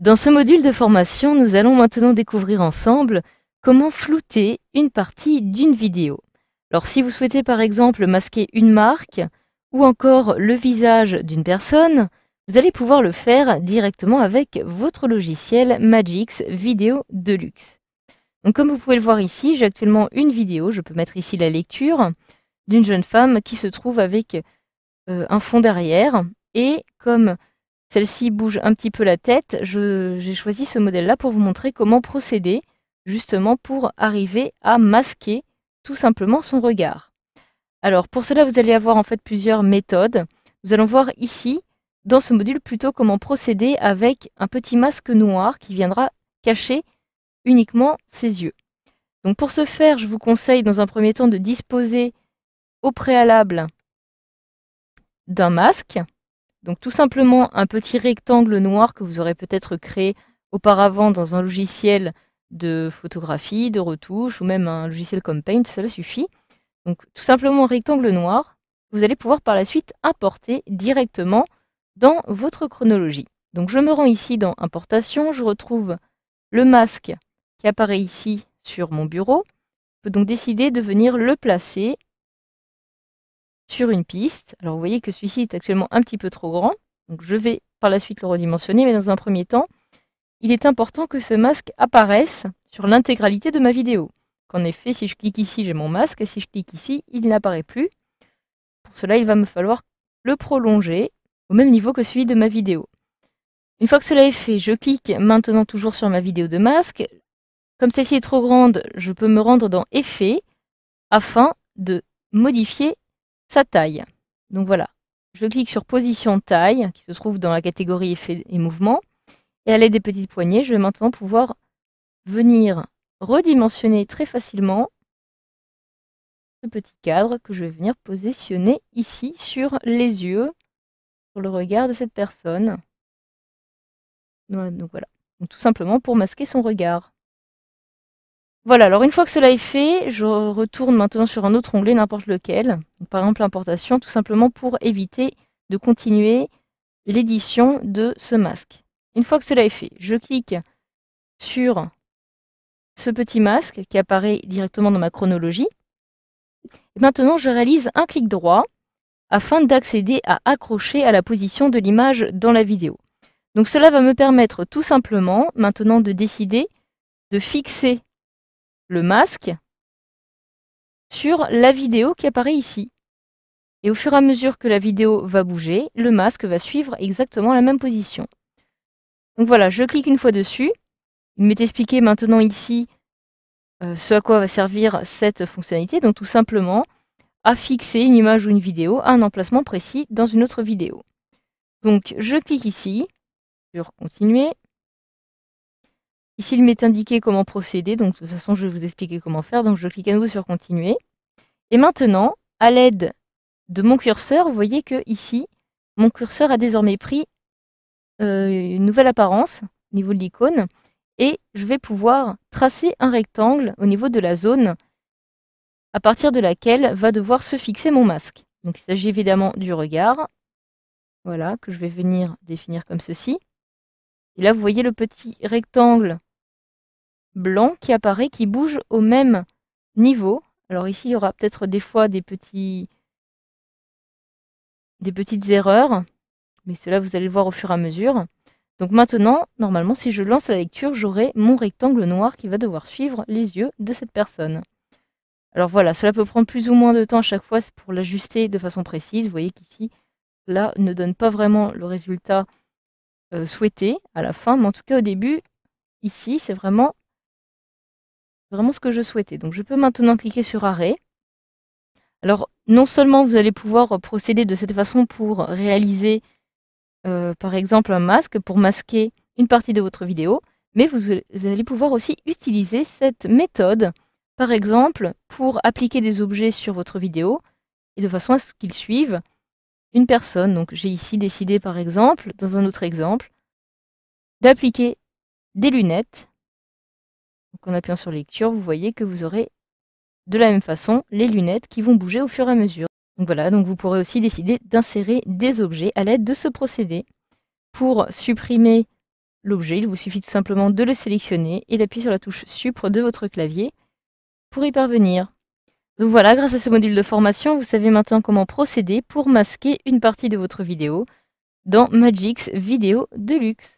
Dans ce module de formation, nous allons maintenant découvrir ensemble comment flouter une partie d'une vidéo. Alors si vous souhaitez par exemple masquer une marque ou encore le visage d'une personne, vous allez pouvoir le faire directement avec votre logiciel Magix Vidéo Deluxe. Donc comme vous pouvez le voir ici, j'ai actuellement une vidéo, je peux mettre ici la lecture, d'une jeune femme qui se trouve avec euh, un fond derrière et comme celle-ci bouge un petit peu la tête. J'ai choisi ce modèle-là pour vous montrer comment procéder justement pour arriver à masquer tout simplement son regard. Alors pour cela, vous allez avoir en fait plusieurs méthodes. Nous allons voir ici, dans ce module, plutôt comment procéder avec un petit masque noir qui viendra cacher uniquement ses yeux. Donc pour ce faire, je vous conseille dans un premier temps de disposer au préalable d'un masque donc tout simplement un petit rectangle noir que vous aurez peut-être créé auparavant dans un logiciel de photographie, de retouche ou même un logiciel comme Paint, cela suffit. Donc tout simplement un rectangle noir, vous allez pouvoir par la suite importer directement dans votre chronologie. Donc je me rends ici dans Importation, je retrouve le masque qui apparaît ici sur mon bureau. Je peux donc décider de venir le placer sur une piste. Alors vous voyez que celui-ci est actuellement un petit peu trop grand, donc je vais par la suite le redimensionner, mais dans un premier temps, il est important que ce masque apparaisse sur l'intégralité de ma vidéo. Qu'en effet, si je clique ici, j'ai mon masque, et si je clique ici, il n'apparaît plus. Pour cela, il va me falloir le prolonger au même niveau que celui de ma vidéo. Une fois que cela est fait, je clique maintenant toujours sur ma vidéo de masque. Comme celle-ci est trop grande, je peux me rendre dans Effets, afin de modifier sa taille. Donc voilà, je clique sur position taille, qui se trouve dans la catégorie effet et mouvement. Et à l'aide des petites poignées, je vais maintenant pouvoir venir redimensionner très facilement ce petit cadre que je vais venir positionner ici sur les yeux, sur le regard de cette personne. Donc voilà, tout simplement pour masquer son regard. Voilà, alors une fois que cela est fait, je retourne maintenant sur un autre onglet, n'importe lequel, par exemple l'importation, tout simplement pour éviter de continuer l'édition de ce masque. Une fois que cela est fait, je clique sur ce petit masque qui apparaît directement dans ma chronologie. maintenant, je réalise un clic droit afin d'accéder à accrocher à la position de l'image dans la vidéo. Donc cela va me permettre tout simplement maintenant de décider de fixer le masque sur la vidéo qui apparaît ici. Et au fur et à mesure que la vidéo va bouger, le masque va suivre exactement la même position. Donc voilà, je clique une fois dessus. Il m'est expliqué maintenant ici euh, ce à quoi va servir cette fonctionnalité. Donc tout simplement, à fixer une image ou une vidéo à un emplacement précis dans une autre vidéo. Donc je clique ici sur Continuer. Ici, il m'est indiqué comment procéder, donc de toute façon, je vais vous expliquer comment faire. Donc, je clique à nouveau sur Continuer. Et maintenant, à l'aide de mon curseur, vous voyez que ici, mon curseur a désormais pris euh, une nouvelle apparence au niveau de l'icône et je vais pouvoir tracer un rectangle au niveau de la zone à partir de laquelle va devoir se fixer mon masque. Donc il s'agit évidemment du regard, voilà, que je vais venir définir comme ceci. Et là, vous voyez le petit rectangle blanc qui apparaît, qui bouge au même niveau. Alors ici, il y aura peut-être des fois des, petits, des petites erreurs, mais cela, vous allez le voir au fur et à mesure. Donc maintenant, normalement, si je lance la lecture, j'aurai mon rectangle noir qui va devoir suivre les yeux de cette personne. Alors voilà, cela peut prendre plus ou moins de temps à chaque fois pour l'ajuster de façon précise. Vous voyez qu'ici, là, ne donne pas vraiment le résultat euh, souhaité à la fin, mais en tout cas au début, ici, c'est vraiment vraiment ce que je souhaitais. Donc je peux maintenant cliquer sur arrêt. Alors non seulement vous allez pouvoir procéder de cette façon pour réaliser euh, par exemple un masque pour masquer une partie de votre vidéo, mais vous, vous allez pouvoir aussi utiliser cette méthode par exemple pour appliquer des objets sur votre vidéo et de façon à ce qu'ils suivent une personne. Donc j'ai ici décidé par exemple, dans un autre exemple, d'appliquer des lunettes en appuyant sur lecture, vous voyez que vous aurez de la même façon les lunettes qui vont bouger au fur et à mesure. voilà, donc vous pourrez aussi décider d'insérer des objets à l'aide de ce procédé. Pour supprimer l'objet, il vous suffit tout simplement de le sélectionner et d'appuyer sur la touche Supre de votre clavier pour y parvenir. Donc voilà, grâce à ce module de formation, vous savez maintenant comment procéder pour masquer une partie de votre vidéo dans Magix Vidéo Deluxe.